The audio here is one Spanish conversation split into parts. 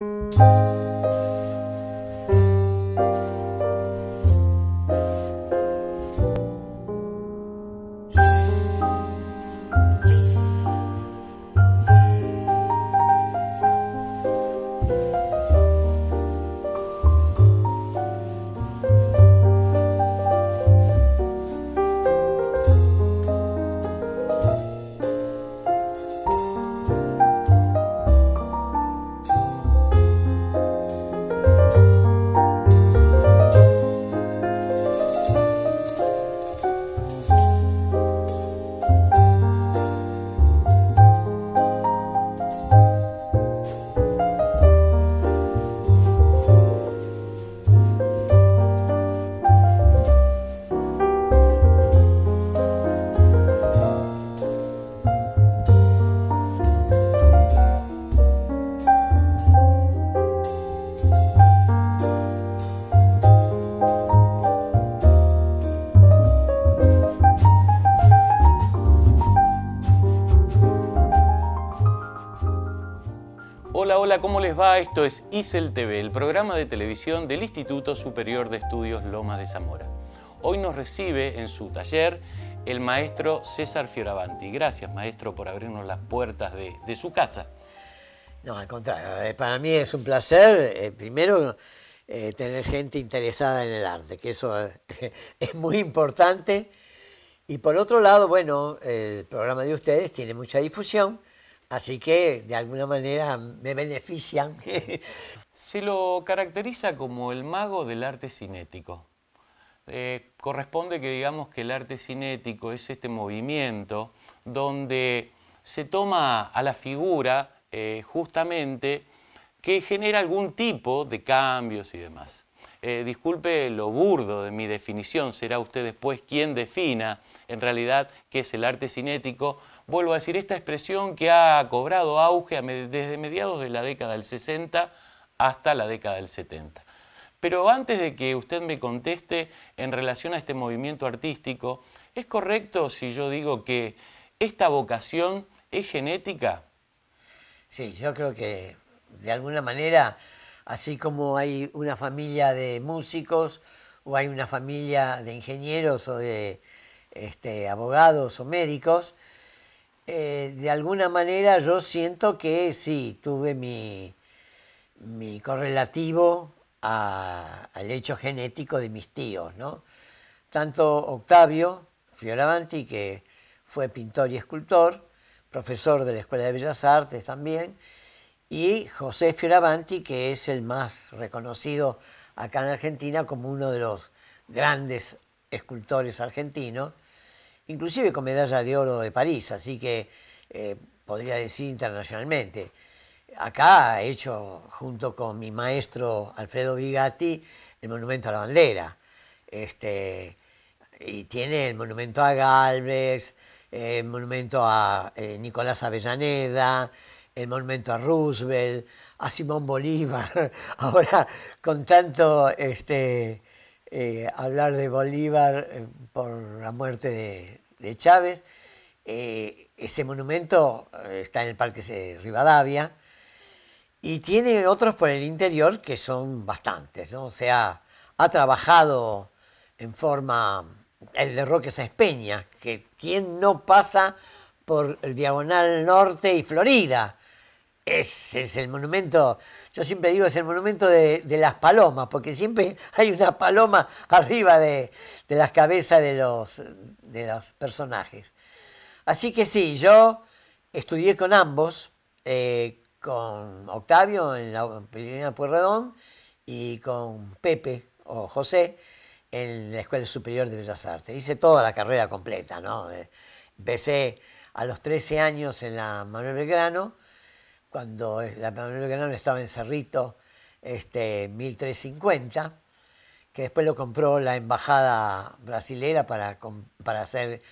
Música Hola, ¿cómo les va? Esto es ISEL TV, el programa de televisión del Instituto Superior de Estudios Loma de Zamora. Hoy nos recibe en su taller el maestro César Fioravanti. Gracias, maestro, por abrirnos las puertas de, su casa. No, al contrario, eh, para mí es un placer, eh, primero, eh, tener gente interesada en el arte, que eso es muy importante. Y por otro lado, bueno, el programa de ustedes tiene mucha difusión Así que de alguna manera me benefician. Se lo caracteriza como el mago del arte cinético. Eh, corresponde que digamos que el arte cinético es este movimiento donde se toma a la figura eh, justamente que genera algún tipo de cambios y demás. Eh, disculpe lo burdo de mi definición, será usted después quien defina en realidad qué es el arte cinético. Vuelvo a decir, esta expresión que ha cobrado auge desde mediados de la década del 60 hasta la década del 70. Pero antes de que usted me conteste en relación a este movimiento artístico, ¿es correcto si yo digo que esta vocación es genética? Sí, yo creo que de alguna manera así como hay una familia de músicos o hay una familia de ingenieros o de este, abogados o médicos, eh, de alguna manera yo siento que sí, tuve mi, correlativo al hecho genético de mis tíos, Tanto Octavio Fioravanti, que fue pintor y escultor, profesor de la Escuela de Bellas Artes también, y José Fioravanti, que es el más reconocido acá en Argentina como uno de los grandes escultores argentinos, inclusive con medalla de oro de París, así que eh, podría decir internacionalmente. Acá ha hecho, junto con mi maestro Alfredo Bigatti, el Monumento a la Bandera. Este, y tiene el Monumento a Galvez, el Monumento a eh, Nicolás Avellaneda, el monumento a Roosevelt, a Simón Bolívar, ahora con tanto este, eh, hablar de Bolívar eh, por la muerte de, Chávez, eh, ese monumento está en el Parque de Rivadavia y tiene otros por el interior que son bastantes, O sea, ha trabajado en forma el de Roque Sáenz Peña, que quien no pasa por el Diagonal Norte y Florida, es el monumento, yo siempre digo, es el monumento de, las palomas, porque siempre hay una paloma arriba de, las cabezas de los, personajes. Así que sí, yo estudié con ambos, eh, con Octavio en la Pelina Pueyrredón y con Pepe o José en la Escuela Superior de Bellas Artes. Hice toda la carrera completa, ¿no? Eh, empecé a los 13 años en la Manuel Belgrano, cuando la Manuel Belgrano estaba en Cerrito, este, 1350, que después lo compró la embajada brasilera para, para hacer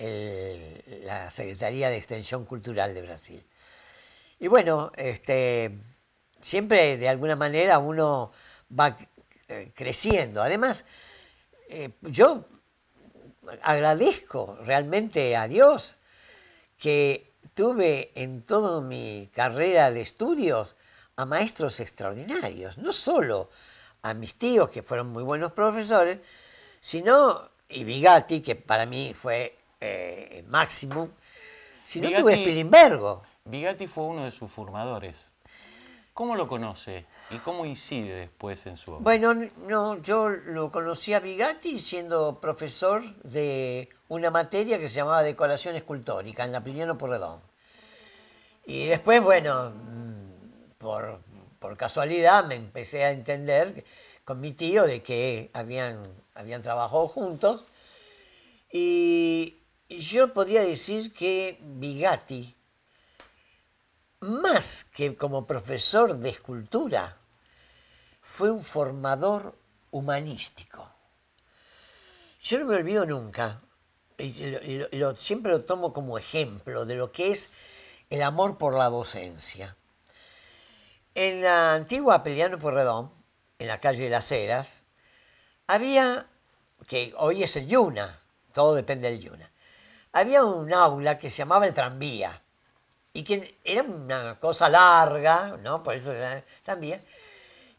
la Secretaría de Extensión Cultural de Brasil. Y bueno, este, siempre de alguna manera uno va eh, creciendo. Además, eh, yo agradezco realmente a Dios que tuve en toda mi carrera de estudios a maestros extraordinarios, no solo a mis tíos, que fueron muy buenos profesores, sino, y Bigatti, que para mí fue eh, el máximo, sino Bigatti, tuve Spilimbergo. Vigati fue uno de sus formadores. ¿Cómo lo conoce y cómo incide después en su obra? Bueno, no, yo lo conocí a Bigatti siendo profesor de una materia que se llamaba decoración escultórica en la Pliniano Porredón. Y después, bueno, mm, por, casualidad me empecé a entender con mi tío de que habían, habían trabajado juntos. Y yo podría decir que Bigatti, más que como profesor de escultura, fue un formador humanístico. Yo no me olvido nunca siempre lo tomo como ejemplo de lo que es el amor por la docencia. En la antigua Peliano Porredón, en la calle de las Heras, había, que hoy es el Yuna, todo depende del Yuna, había un aula que se llamaba el tranvía, y que era una cosa larga, ¿no? Por eso era tranvía,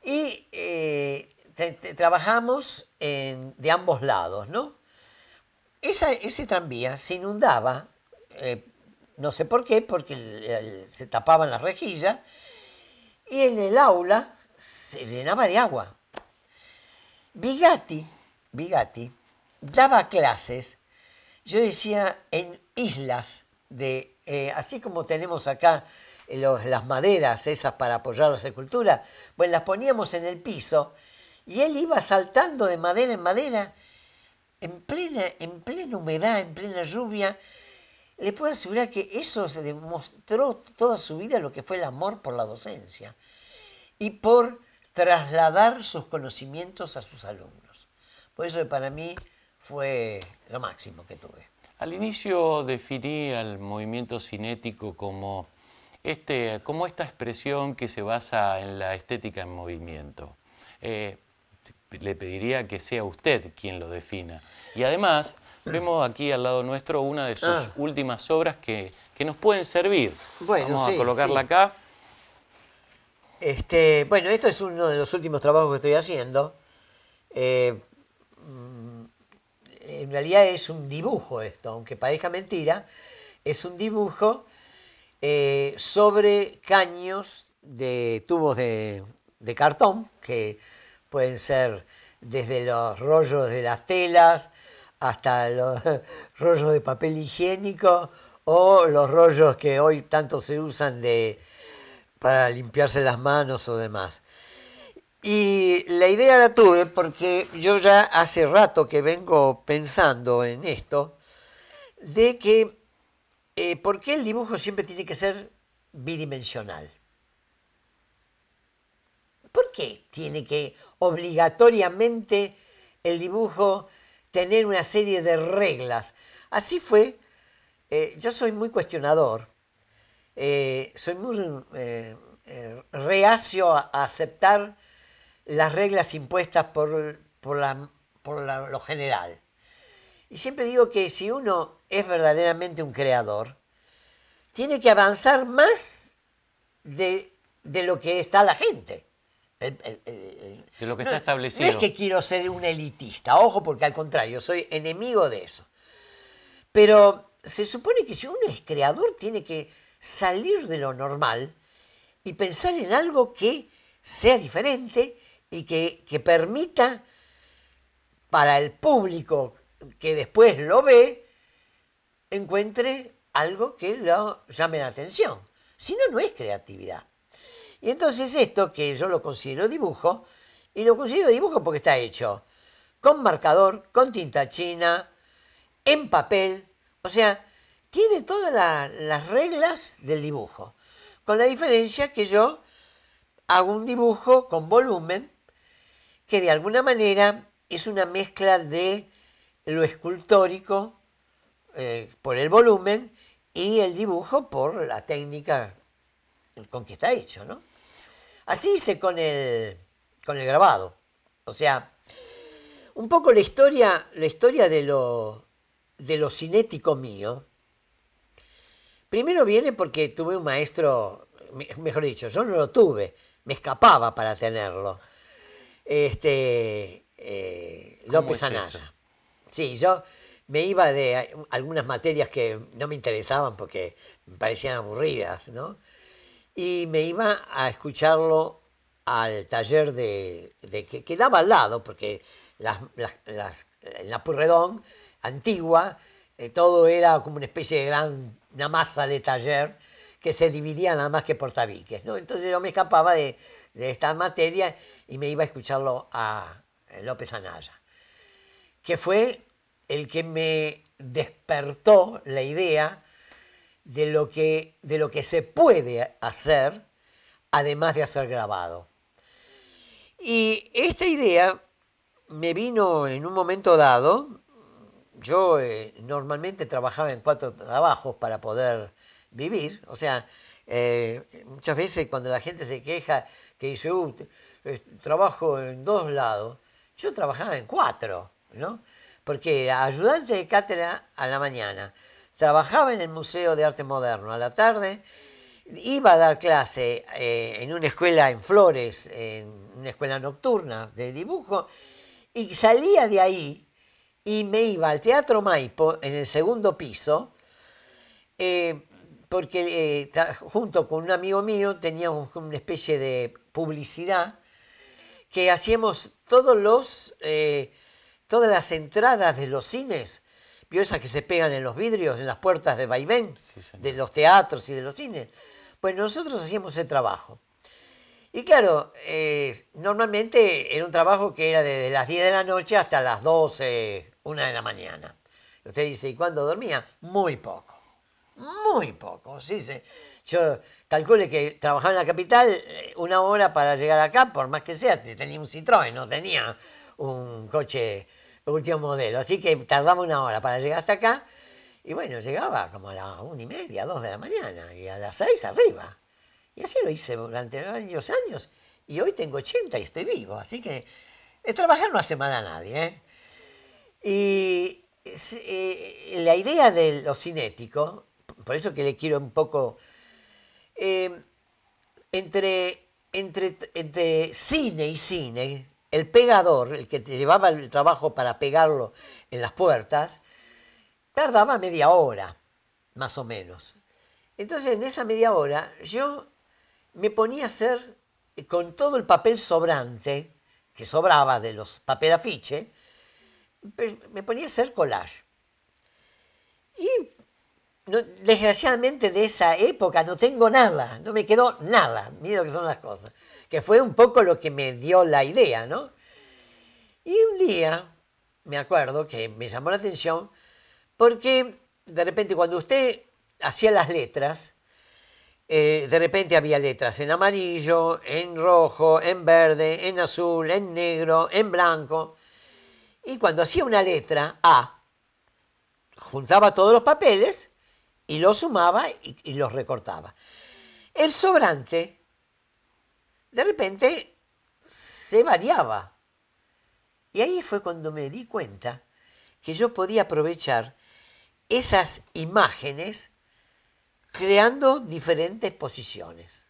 y eh, trabajamos de ambos lados, ¿no? ese tranvía se inundaba, eh, no sé por qué, porque se tapaban las rejillas, y en el aula se llenaba de agua. Bigatti, Bigatti daba clases, yo decía, en islas, de, eh, así como tenemos acá eh, las maderas esas para apoyar la esculturas, bueno, las poníamos en el piso y él iba saltando de madera en madera en plena, en plena humedad, en plena lluvia, le puedo asegurar que eso se demostró toda su vida lo que fue el amor por la docencia y por trasladar sus conocimientos a sus alumnos. Por eso para mí fue lo máximo que tuve. Al inicio definí al movimiento cinético como, este, como esta expresión que se basa en la estética en movimiento. Eh, le pediría que sea usted quien lo defina. Y además, vemos aquí al lado nuestro una de sus ah. últimas obras que, nos pueden servir. Bueno, Vamos a colocarla acá. Este, bueno, esto es uno de los últimos trabajos que estoy haciendo. Eh, mm, en realidad es un dibujo esto, aunque parezca mentira, es un dibujo eh, sobre caños de tubos de, de cartón que pueden ser desde los rollos de las telas hasta los rollos de papel higiénico o los rollos que hoy tanto se usan para limpiarse las manos o demás. Y la idea la tuve porque yo ya hace rato que vengo pensando en esto, de que eh, por qué el dibujo siempre tiene que ser bidimensional. ¿Por qué tiene que obligatoriamente el dibujo tener una serie de reglas? Así fue. Eh, yo soy muy cuestionador, eh, soy muy eh, reacio a, aceptar las reglas impuestas por, lo general. Y siempre digo que si uno es verdaderamente un creador, tiene que avanzar más de lo que está la gente de lo que está establecido. No es que quiero ser un elitista, ojo, porque al contrario, soy enemigo de eso. Pero se supone que si uno es creador, tiene que salir de lo normal y pensar en algo que sea diferente y que, que permita para el público que después lo ve, encuentre algo que lo llame la atención. Si no, no es creatividad. Y entonces esto, que yo lo considero dibujo, y lo considero dibujo porque está hecho con marcador, con tinta china, en papel, o sea, tiene todas las reglas del dibujo, con la diferencia que yo hago un dibujo con volumen, que de alguna manera es una mezcla de lo escultórico eh, por el volumen y el dibujo por la técnica con que está hecho, ¿no? Así hice con el, grabado. O sea, un poco la historia, la historia de, lo, cinético mío. Primero viene porque tuve un maestro, mejor dicho, yo no lo tuve, me escapaba para tenerlo. Este, eh, López Anaya. Sí, yo me iba de algunas materias que no me interesaban porque me parecían aburridas, ¿no? y me iba a escucharlo al taller de, que quedaba al lado, porque las, las, en la Purredón antigua eh, todo era como una especie de gran, una masa de taller que se dividía nada más que por tabiques. ¿no? Entonces yo me escapaba de, de esta materia y me iba a escucharlo a López Anaya, que fue el que me despertó la idea de lo que, de lo que se puede hacer, además de hacer grabado. Y esta idea me vino en un momento dado. Yo eh, normalmente trabajaba en cuatro trabajos para poder vivir. O sea, eh, muchas veces cuando la gente se queja que dice, uh, eh, trabajo en dos lados, yo trabajaba en cuatro, ¿no? Porque era ayudante de cátedra a la mañana, trabajaba en el Museo de Arte Moderno a la tarde, iba a dar clase eh, en una escuela en Flores, en una escuela nocturna de dibujo, y salía de ahí y me iba al Teatro Maipo en el segundo piso, eh, porque eh, junto con un amigo mío teníamos una especie de publicidad que hacíamos todas las entradas de los cines ¿Vio esas que se pegan en los vidrios, en las puertas de vaivén, de los teatros y de los cines? Pues nosotros hacíamos ese trabajo. Y claro, eh, normalmente era un trabajo que era desde las 10 de la noche hasta las 12, 1 de la mañana. usted dice, ¿y cuándo dormía? Muy poco, muy poco. Sí, se? Yo calculé que trabajaba en la capital eh, una hora para llegar acá, por más que sea, tenía un Citroën, no tenía un coche último modelo. Así que tardaba una hora para llegar hasta acá. Y bueno, llegaba como a las una y media, dos de la mañana, y a las seis arriba. Y así lo hice durante varios años. Y hoy tengo 80 y estoy vivo. Así que eh, trabajar no hace mal a nadie. ¿eh? Y eh, la idea de lo cinético, por eso que le quiero un poco. Eh, entre, entre, entre cine y cine, el pegador, el que te llevaba el trabajo para pegarlo en las puertas, tardaba media hora, más o menos. Entonces, en esa media hora, yo me ponía a hacer eh, con todo el papel sobrante, que sobraba de los papel afiche, me ponía a hacer collage. Y desgraciadamente de esa época no tengo nada, no me quedó nada, miedo que son las cosas que fue un poco lo que me dio la idea, ¿no? Y un día, me acuerdo que me llamó la atención, porque de repente cuando usted hacía las letras, eh, de repente había letras en amarillo, en rojo, en verde, en azul, en negro, en blanco. Y cuando hacía una letra A, juntaba todos los papeles y los sumaba y los recortaba. El sobrante de repente se variaba. Y ahí fue cuando me di cuenta que yo podía aprovechar esas imágenes creando diferentes posiciones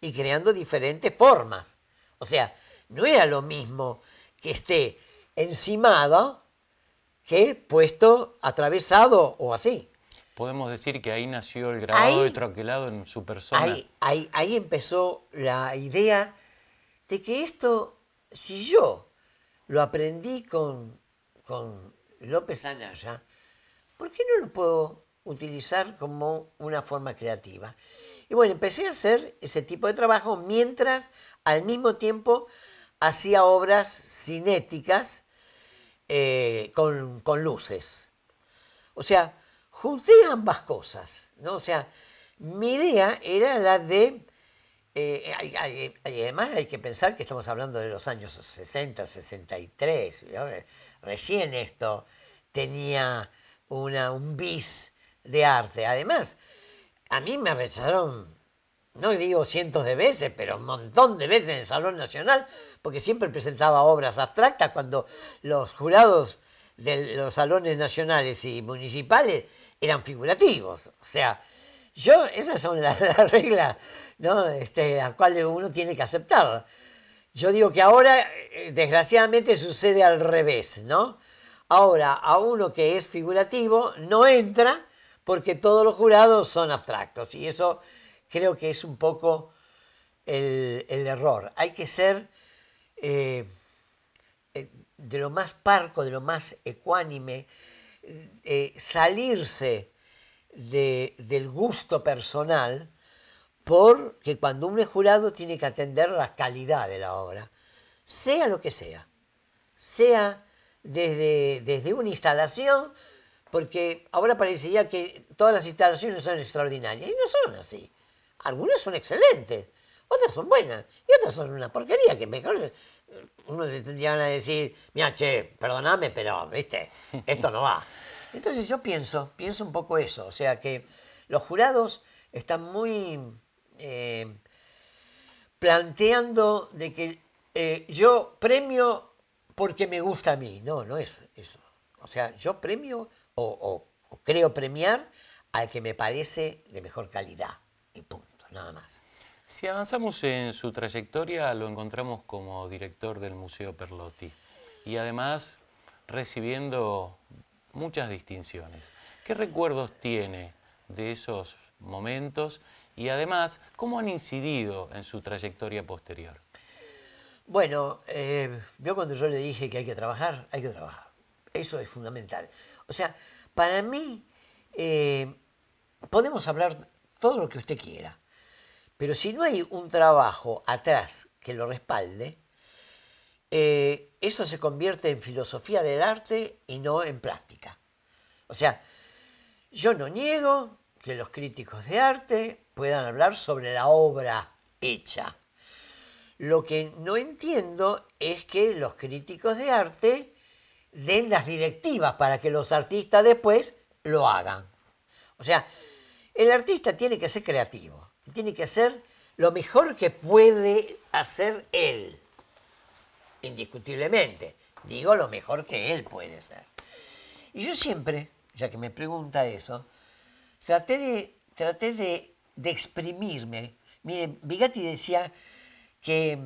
y creando diferentes formas. O sea, no era lo mismo que esté encimado que puesto, atravesado o así. Podemos decir que ahí nació el grabado de troquelado en su persona. Ahí, ahí, empezó la idea de que esto, si yo lo aprendí con, con López Anaya, ¿por qué no lo puedo utilizar como una forma creativa? Y bueno, empecé a hacer ese tipo de trabajo mientras al mismo tiempo hacía obras cinéticas eh, con, con luces. O sea, junté ambas cosas, ¿no? O sea, mi idea era la de... Eh, además hay que pensar que estamos hablando de los años 60, 63. Eh, recién esto tenía una, un bis de arte. Además, a mí me rechazaron, no digo cientos de veces, pero un montón de veces en el Salón Nacional, porque siempre presentaba obras abstractas cuando los jurados de los salones nacionales y municipales eran figurativos. O sea, yo, esas son las, reglas ¿no? las este, cuales uno tiene que aceptar. Yo digo que ahora, eh, desgraciadamente, sucede al revés, ¿no? Ahora, a uno que es figurativo no entra porque todos los jurados son abstractos y eso creo que es un poco el, error. Hay que ser eh, eh, de lo más parco, de lo más ecuánime, eh, salirse del gusto personal, porque cuando un es jurado tiene que atender la calidad de la obra, sea lo que sea, sea desde, desde una instalación, porque ahora parecería que todas las instalaciones son extraordinarias, y no son así. Algunas son excelentes, otras son buenas, y otras son una porquería, que mejor uno tendría que decir, mira, che, perdóname pero, viste, esto no va. Entonces yo pienso, pienso un poco eso, o sea que los jurados están muy eh, planteando de que eh, yo premio porque me gusta a mí. No, no es eso. O sea, yo premio o creo premiar al que me parece de mejor calidad. Y punto, nada más. Si avanzamos en su trayectoria, lo encontramos como director del Museo Perlotti y además recibiendo muchas distinciones. ¿Qué recuerdos tiene de esos momentos y además cómo han incidido en su trayectoria posterior? Bueno, yo eh, cuando yo le dije que hay que trabajar, hay que trabajar. Eso es fundamental. O sea, para mí eh, podemos hablar todo lo que usted quiera pero si no hay un trabajo atrás que lo respalde, eh, eso se convierte en filosofía del arte y no en plástica. O sea, yo no niego que los críticos de arte puedan hablar sobre la obra hecha. Lo que no entiendo es que los críticos de arte den las directivas para que los artistas después lo hagan. O sea, el artista tiene que ser creativo tiene que hacer lo mejor que puede hacer él, indiscutiblemente. Digo lo mejor que él puede hacer. Y yo siempre, ya que me pregunta eso, traté de, de, exprimirme. Mire, Bigatti decía que,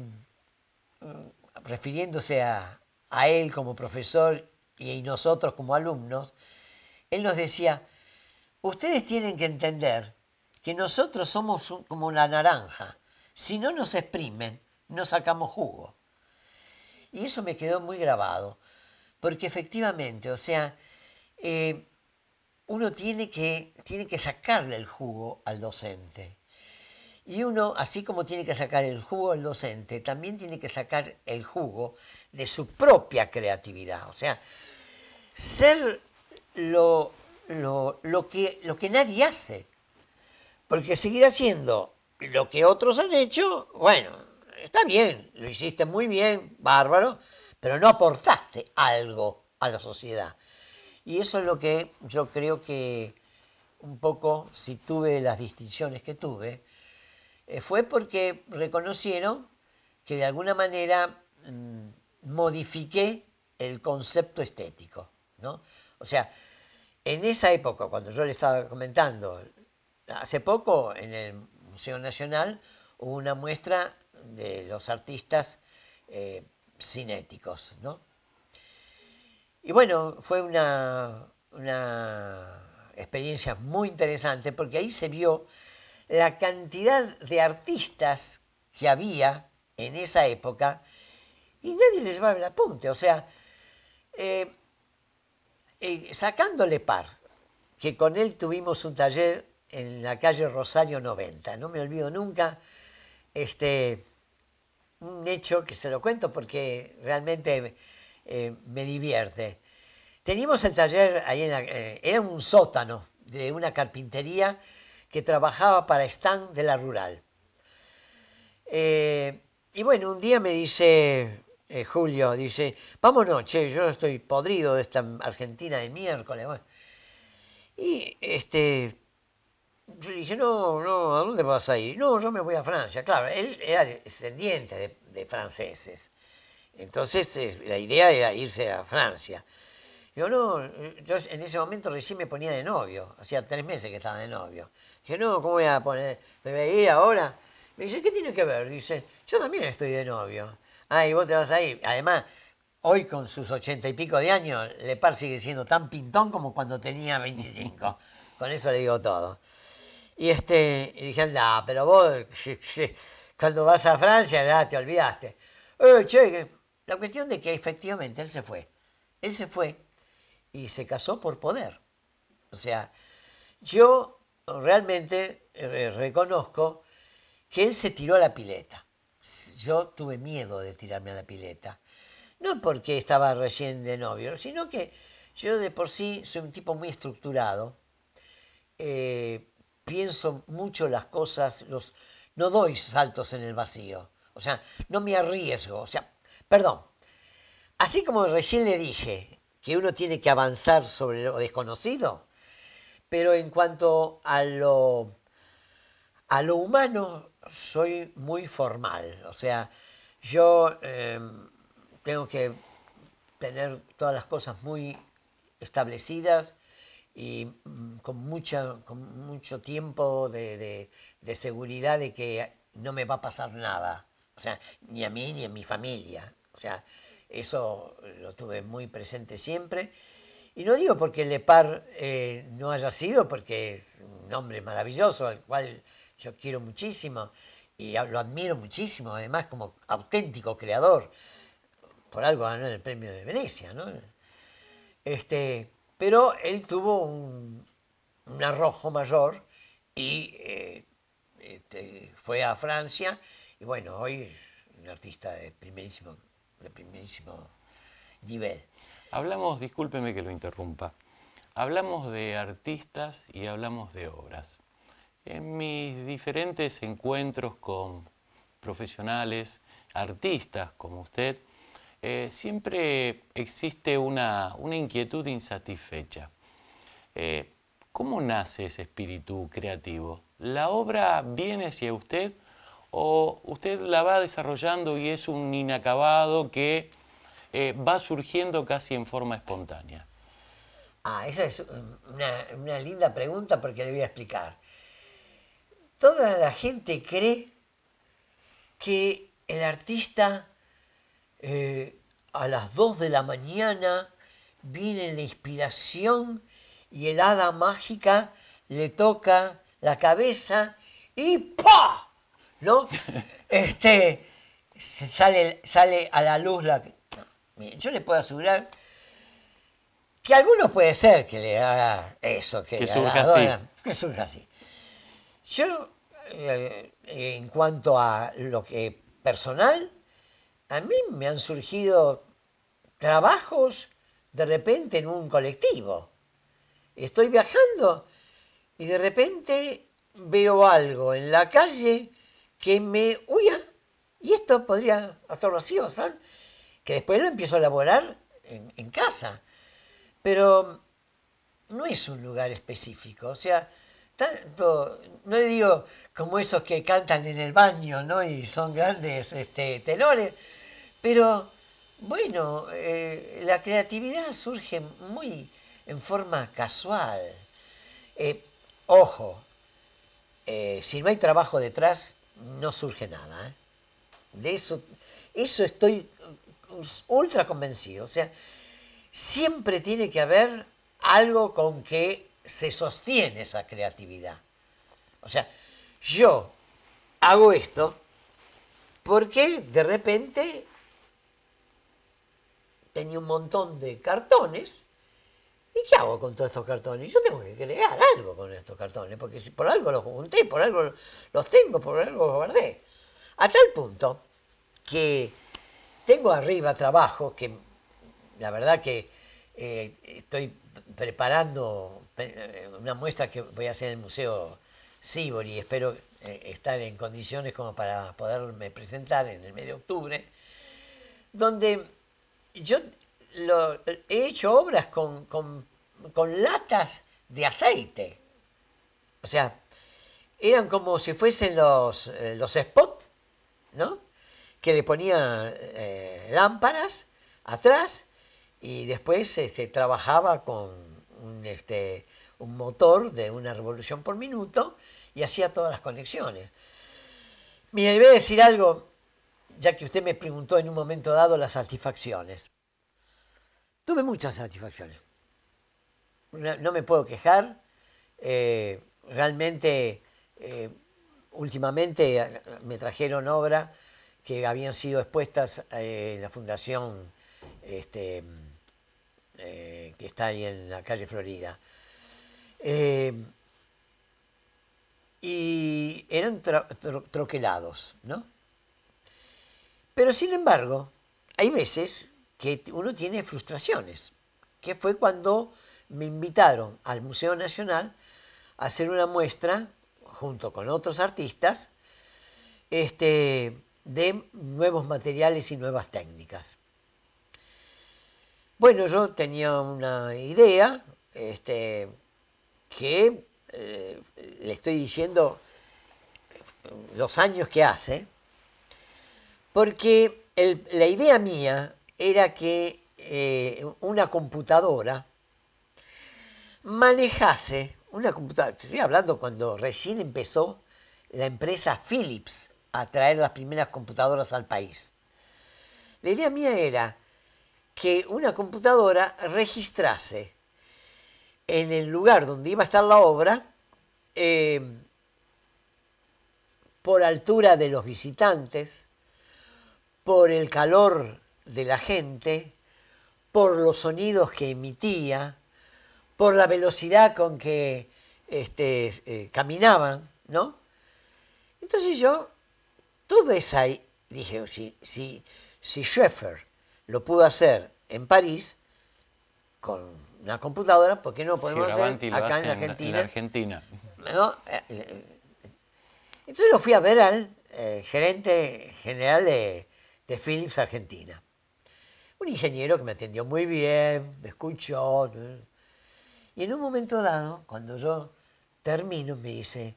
mm, refiriéndose a, a él como profesor y nosotros como alumnos, él nos decía, ustedes tienen que entender que nosotros somos como la naranja. Si no nos exprimen, no sacamos jugo. Y eso me quedó muy grabado, porque efectivamente, o sea, eh, uno tiene que, tiene que sacarle el jugo al docente. Y uno, así como tiene que sacar el jugo al docente, también tiene que sacar el jugo de su propia creatividad. O sea, ser lo, lo, que, lo que nadie hace, porque seguir haciendo lo que otros han hecho, bueno, está bien, lo hiciste muy bien, bárbaro, pero no aportaste algo a la sociedad. Y eso es lo que yo creo que un poco, si tuve las distinciones que tuve, eh, fue porque reconocieron que de alguna manera mm, modifiqué el concepto estético. ¿no? O sea, en esa época, cuando yo le estaba comentando Hace poco en el Museo Nacional hubo una muestra de los artistas eh, cinéticos, ¿no? Y bueno, fue una, experiencia muy interesante porque ahí se vio la cantidad de artistas que había en esa época y nadie les llevaba el apunte. O sea, eh, eh, sacándole par, que con él tuvimos un taller en la calle Rosario 90. No me olvido nunca este, un hecho que se lo cuento porque realmente eh, me divierte. Teníamos el taller ahí en la, eh, era un sótano de una carpintería que trabajaba para Stan de la Rural. Eh, y bueno, un día me dice Julio, dice, vámonos, che, yo estoy podrido de esta Argentina de miércoles. Y este, yo le dije, no, no, ¿a dónde vas a ir? No, yo me voy a Francia. Claro, él era descendiente de, franceses. Entonces eh, la idea era irse a Francia. Yo no, yo en ese momento recién me ponía de novio, hacía tres meses que estaba de novio. Dije, no, ¿cómo voy a poner? ¿Me voy a ir ahora? Me dice, ¿qué tiene que ver? Dice, yo también estoy de novio. Ah, y vos te vas a ir. Además, hoy con sus ochenta y pico de años, Lepar sigue siendo tan pintón como cuando tenía 25. Con eso le digo todo. Y, este, y dije, anda, pero vos, cuando vas a Francia, ya te olvidaste. Eh, la cuestión de que efectivamente él se fue. Él se fue y se casó por poder. O sea, yo realmente eh, reconozco que él se tiró a la pileta. Yo tuve miedo de tirarme a la pileta. No porque estaba recién de novio, sino que yo de por sí soy un tipo muy estructurado. Eh, pienso mucho las cosas, los, no doy saltos en el vacío, o sea, no me arriesgo, o sea, perdón, así como recién le dije que uno tiene que avanzar sobre lo desconocido, pero en cuanto a lo, a lo humano, soy muy formal, o sea, yo em, tengo que tener todas las cosas muy establecidas y mm, con mucha, mucho tiempo de, de, seguridad de que no me va a pasar nada. O sea, ni a mí ni a mi familia. O sea, eso lo tuve muy presente siempre. Y no digo porque Lepar eh, no haya sido, porque es un hombre maravilloso, al cual yo quiero muchísimo y lo admiro muchísimo, además como auténtico creador. Por algo ganó el premio de Venecia, ¿no? Este, pero él tuvo un, un arrojo mayor y eh, este, fue a Francia y bueno, hoy es un artista de primerísimo, nivel. Hablamos, discúlpeme que lo interrumpa, hablamos de artistas y hablamos de obras. En mis diferentes encuentros con profesionales, artistas como usted, eh, siempre existe una, inquietud insatisfecha. Eh, ¿Cómo nace ese espíritu creativo? ¿La obra viene hacia usted o usted la va desarrollando y es un inacabado que eh, va surgiendo casi en forma espontánea? Ah, esa es una, linda pregunta porque le voy a explicar. Toda la gente cree que el artista eh, a las 2 de la mañana viene la inspiración y el hada mágica le toca la cabeza y ¡pa! ¿No? Este, sale, sale a la luz la... yo le puedo asegurar que a alguno puede ser que le haga eso, que, surja así. Que surja así. Yo, eh, en cuanto a lo que personal, a mí me han surgido trabajos de repente en un colectivo estoy viajando y de repente veo algo en la calle que me, uy, ah, y esto podría hacerlo vacío, que después lo empiezo a elaborar en, casa. Pero no es un lugar específico, o sea, tanto, no le digo como esos que cantan en el baño, ¿no? Y son grandes este, tenores, pero bueno, eh, la creatividad surge muy en forma casual. Eh, ojo, eh, si no hay trabajo detrás, no surge nada. ¿eh? De eso, eso estoy mm, ultra convencido. O sea, siempre tiene que haber algo con que se sostiene esa creatividad. O sea, yo hago esto porque de repente tenía un montón de cartones ¿y qué hago con todos estos cartones? Yo tengo que crear algo con estos cartones, porque por algo los junté, por algo los tengo, por algo los guardé. A tal punto que tengo arriba trabajo, que la verdad que eh, estoy preparando eh, una muestra que voy a hacer en el Museo Sibori y espero eh, estar en condiciones como para poderme presentar en el medio de octubre, donde yo he hecho obras con, latas de aceite. O sea, eran como si fuesen los, eh, los spots, ¿no? Que le ponían eh, lámparas atrás y después este, trabajaba con un, este, un motor de una revolución por minuto y hacía todas las conexiones. Mire, le voy a decir algo, ya que usted me preguntó en un momento dado las satisfacciones. Tuve muchas satisfacciones. No, me puedo quejar. Eh, realmente, eh, últimamente eh, me trajeron obras que habían sido expuestas en la fundación este, que está ahí en la calle Florida. y eran troquelados, ¿no? Pero sin embargo, hay veces que uno tiene frustraciones, que fue cuando me invitaron al Museo Nacional a hacer una muestra junto con otros artistas este, de nuevos materiales y nuevas técnicas. Bueno, yo tenía una idea este, que eh, le estoy diciendo los años que hace, porque la idea mía era que eh, una computadora manejase, una computadora, estoy hablando cuando recién empezó la empresa Philips a traer las primeras computadoras al país. La idea mía era que una computadora registrase en el lugar donde iba a estar la obra, eh, por altura de los visitantes, por el calor de la gente, por los sonidos que emitía, por la velocidad con que este, eh, caminaban, ¿no? Entonces yo, todo ahí, dije, si, si, si Schaeffer lo pudo hacer en París, con una computadora, ¿por qué no podemos hacer acá en Argentina? Argentina. Entonces lo fui a ver al eh, gerente general de Philips Argentina. Un ingeniero que me atendió muy bien, me escuchó. Y en un momento dado, cuando yo termino, me dice,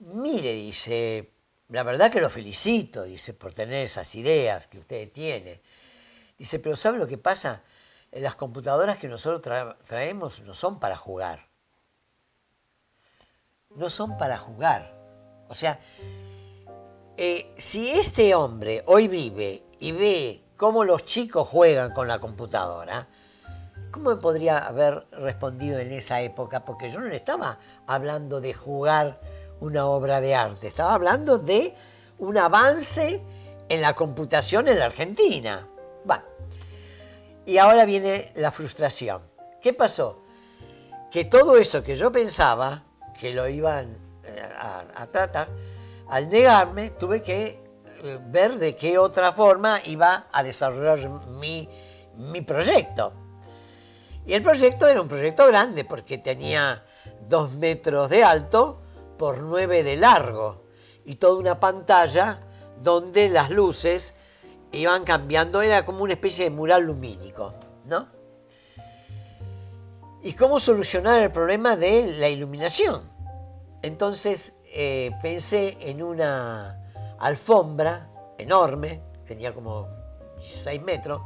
mire, dice, la verdad que lo felicito, dice, por tener esas ideas que usted tiene. Dice, pero ¿sabe lo que pasa? Las computadoras que nosotros traemos no son para jugar. No son para jugar. O sea, eh, si este hombre hoy vive y ve cómo los chicos juegan con la computadora. ¿Cómo me podría haber respondido en esa época? Porque yo no le estaba hablando de jugar una obra de arte, estaba hablando de un avance en la computación en la Argentina. Bueno, y ahora viene la frustración. ¿Qué pasó? Que todo eso que yo pensaba que lo iban eh, a tratar, al negarme tuve que ver de qué otra forma iba a desarrollar mi, proyecto. Y el proyecto era un proyecto grande porque tenía dos metros de alto por nueve de largo y toda una pantalla donde las luces iban cambiando, era como una especie de mural lumínico, ¿no? ¿Y cómo solucionar el problema de la iluminación? Entonces eh, pensé en una alfombra enorme, tenía como 6 metros,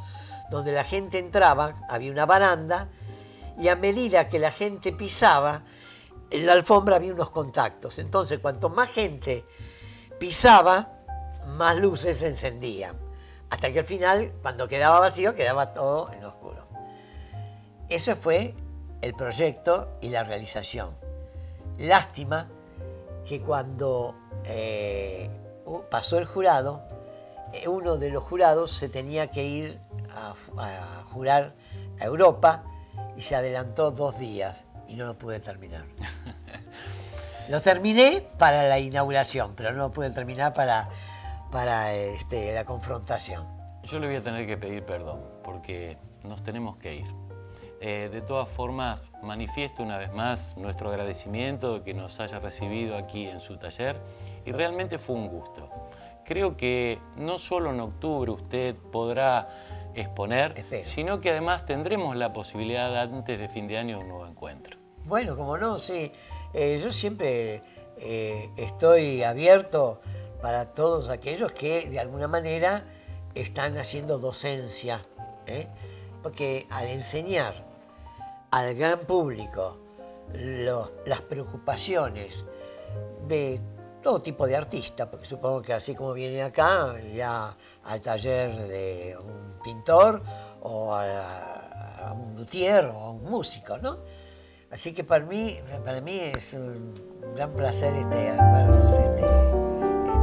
donde la gente entraba, había una baranda, y a medida que la gente pisaba, en la alfombra había unos contactos. Entonces, cuanto más gente pisaba, más luces se encendían. Hasta que al final, cuando quedaba vacío, quedaba todo en oscuro. Ese fue el proyecto y la realización. Lástima que cuando eh, pasó el jurado, eh, uno de los jurados se tenía que ir a, jurar a Europa y se adelantó dos días y no lo pude terminar. lo terminé para la inauguración, pero no lo pude terminar para, para este, la confrontación. Yo le voy a tener que pedir perdón porque nos tenemos que ir. Eh, de todas formas, manifiesto una vez más nuestro agradecimiento de que nos haya recibido aquí en su taller y realmente fue un gusto. Creo que no solo en octubre usted podrá exponer, sino que además tendremos la posibilidad antes de fin de año de un nuevo encuentro. Bueno, como no, sí. Eh, yo siempre eh, estoy abierto para todos aquellos que de alguna manera están haciendo docencia, ¿eh? porque al enseñar al gran público las preocupaciones de todo tipo de artista, porque supongo que así como viene acá, irá al taller de un pintor o a, un luthier o a un músico, ¿no? Así que para mí, para mí es un gran placer este, este,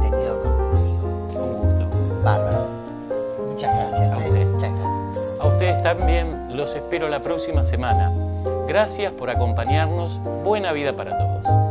tenido este conmigo. Un gusto. Bárbaro. Muchas gracias. A, eh. ustedes Muchas gracias. a ustedes también los espero la próxima semana. Gracias por acompañarnos. Buena vida para todos.